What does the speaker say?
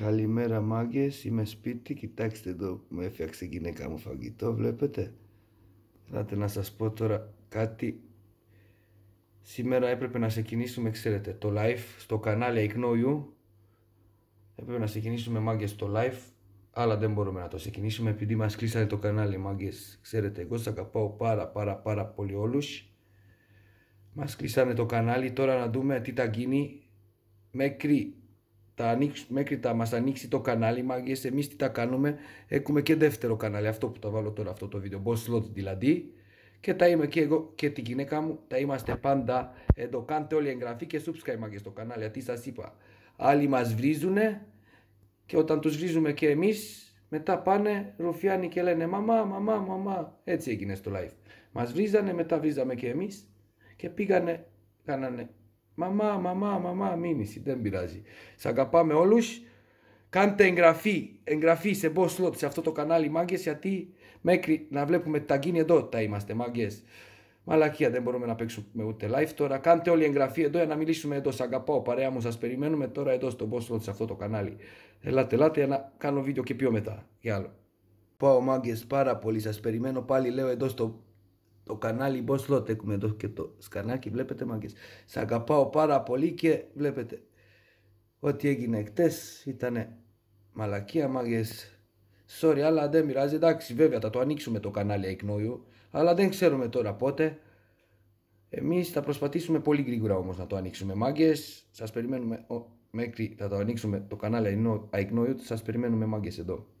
Καλημέρα μάγκες, είμαι σπίτι, κοιτάξτε εδώ με έφτιαξε η γυναίκα μου φαγητό, βλέπετε. Θέλατε να σας πω τώρα κάτι. Σήμερα έπρεπε να ξεκινήσουμε, ξέρετε, το live στο κανάλι I Έπρεπε να ξεκινήσουμε μάγκες το live, αλλά δεν μπορούμε να το ξεκινήσουμε επειδή μας κλείσανε το κανάλι μάγκες. Ξέρετε, εγώ σας αγαπάω πάρα πάρα πάρα πολύ όλους. Μας κλείσανε το κανάλι, τώρα να δούμε τι θα γίνει μέχρι τα ανοίξουμε, μέχρι τα μας ανοίξει το κανάλι, μάγκες, εμείς τι τα κάνουμε, έχουμε και δεύτερο κανάλι, αυτό που τα βάλω τώρα αυτό το βίντεο, boss slot δηλαδή, και τα είμαι και εγώ και τη γυναίκα μου, τα είμαστε πάντα εδώ, κάντε όλοι εγγραφή και subscribe μάγκες στο κανάλι, γιατί σας είπα, άλλοι μας βρίζουνε και όταν τους βρίζουμε και εμείς, μετά πάνε ρουφιάνοι και λένε μαμά, μαμά, μαμά, έτσι έγινε στο live. Μας βρίζανε, μετά βρίζαμε και εμείς και πήγανε, κάνανε Μαμά, μαμά, μαμά, μήνυση, δεν πειράζει. Σ' αγαπάμε όλους. Κάντε εγγραφή, εγγραφή σε Boss Slot σε αυτό το κανάλι, μάγκες, γιατί μέχρι να βλέπουμε τα γκίνη εδώ τα είμαστε, μάγκες. Μαλακία, δεν μπορούμε να παίξουμε ούτε live τώρα. Κάντε όλη εγγραφή εδώ για να μιλήσουμε εδώ. Σ' αγαπάω, παρέα μου, σας περιμένουμε τώρα εδώ στο Boss Slot σε αυτό το κανάλι. Ελάτε, ελάτε για να κάνω βίντεο και πιο μετά. Γεια άλλο. Πάω, μάγκες, πάρα πολύ. Σας περιμένω πάλι, λέω εδώ στο το κανάλι Boss έχουμε εδώ και το σκανάκι βλέπετε μάγκες σε αγαπάω πάρα πολύ και βλέπετε ό,τι έγινε εκτές ήτανε μαλακία μάγκες sorry αλλά δεν μοιράζει εντάξει βέβαια θα το ανοίξουμε το κανάλι εκνόιου αλλά δεν ξέρουμε τώρα πότε εμείς θα προσπαθήσουμε πολύ γρήγορα όμως να το ανοίξουμε μάγκες σας περιμένουμε μέχρι θα το ανοίξουμε το κανάλι Αϊκνόιου σας περιμένουμε μάγκες εδώ